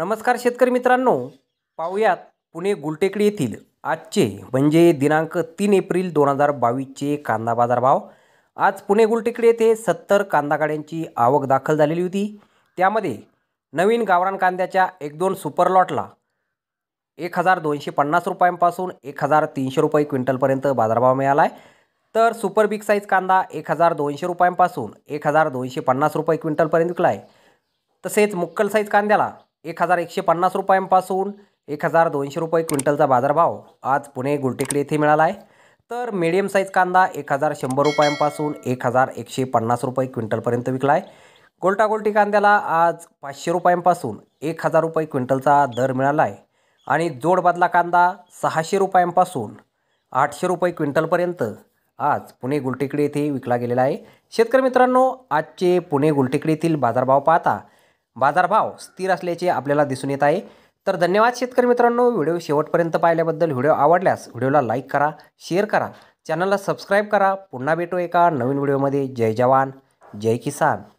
नमस्कार शेतकरी मित्रांनो पाहुयात पुणे गुलटेकडी येथील आजचे म्हणजे दिनांक तीन एप्रिल दोन हजार बावीसचे कांदा बाजारभाव आज पुणे गुलटेकडी येथे सत्तर कांदा गाड्यांची आवक दाखल झालेली होती त्यामध्ये नवीन गावरान कांद्याच्या एक दोन सुपर लॉटला एक हजार दोनशे पन्नास रुपयांपासून एक हजार तीनशे रुपये क्विंटलपर्यंत बाजारभाव मिळाला आहे तर सुपर बिग साईज कांदा एक हजार दोनशे रुपयांपासून एक हजार दोनशे पन्नास रुपये क्विंटलपर्यंत विकला आहे तसेच मुक्कल साईज कांद्याला एक हजार एकशे पन्नास रुपयांपासून एक हजार दोनशे रुपये क्विंटलचा बाजारभाव आज पुणे गुलटेकडी येथे मिळाला आहे तर मीडियम साईज कांदा एक हजार शंभर रुपयांपासून एक हजार एकशे पन्नास रुपये क्विंटलपर्यंत विकला आहे गोल्टी कांद्याला आज पाचशे रुपयांपासून एक हजार रुपये क्विंटलचा दर मिळाला आहे आणि जोडबदला कांदा सहाशे रुपयांपासून आठशे रुपये क्विंटलपर्यंत आज पुणे गुलटेकडी येथे विकला गेलेला आहे शेतकरी मित्रांनो आजचे पुणे गुलटेकडी येथील बाजारभाव पाहता बाजारभाव स्थिर असल्याचे आपल्याला दिसून येत आहे तर धन्यवाद शेतकरी मित्रांनो व्हिडिओ शेवटपर्यंत पाहिल्याबद्दल व्हिडिओ आवडल्यास व्हिडिओला लाईक करा शेअर करा चॅनलला सबस्क्राईब करा पुन्हा भेटू एका नवीन व्हिडिओमध्ये जय जवान जय किसान